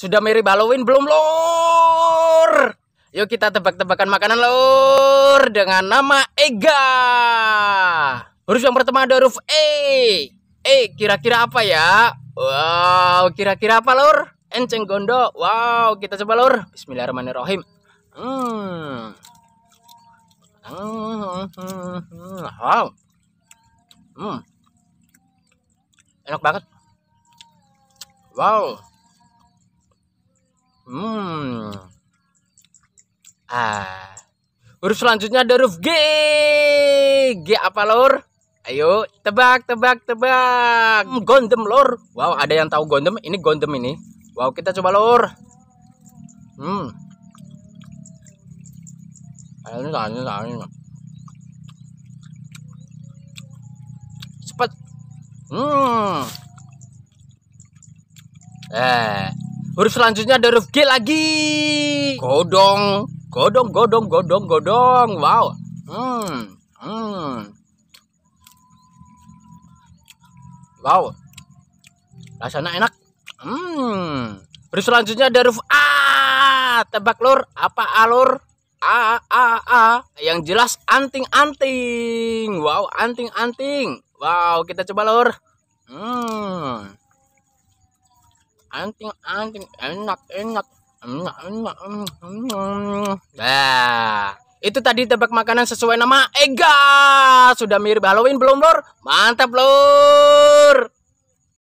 Sudah mirip Halloween belum lor? Yuk kita tebak-tebakan makanan lor dengan nama Ega. Huruf yang pertama ada huruf E. E kira-kira apa ya? Wow, kira-kira apa lor? Enceng gondo. Wow, kita coba lor. Bismillahirrahmanirrahim. Hmm. Hmm. Wow. Hmm. Enak banget. Wow. Hmm. Ah. Huruf selanjutnya ada huruf G. G apa lor? Ayo, tebak, tebak, tebak. Hmm, gondem lor. Wow, ada yang tahu gondem? Ini gondem ini. Wow, kita coba lor. Hmm. Ini ini ini. Cepat. Hmm. Eh. Huruf selanjutnya ada huruf G lagi. Godong, godong, godong, godong, godong. Wow. Hmm. Hmm. Wow. Rasanya enak. Hmm. Huruf selanjutnya ada huruf A. Tebak lur, apa alur? A A A yang jelas anting-anting. Wow, anting-anting. Wow, kita coba lur. Hmm anting anting enak enak enak enak, enak. nah itu tadi tebak makanan sesuai nama Ega sudah mirip Halloween belum lor mantap lor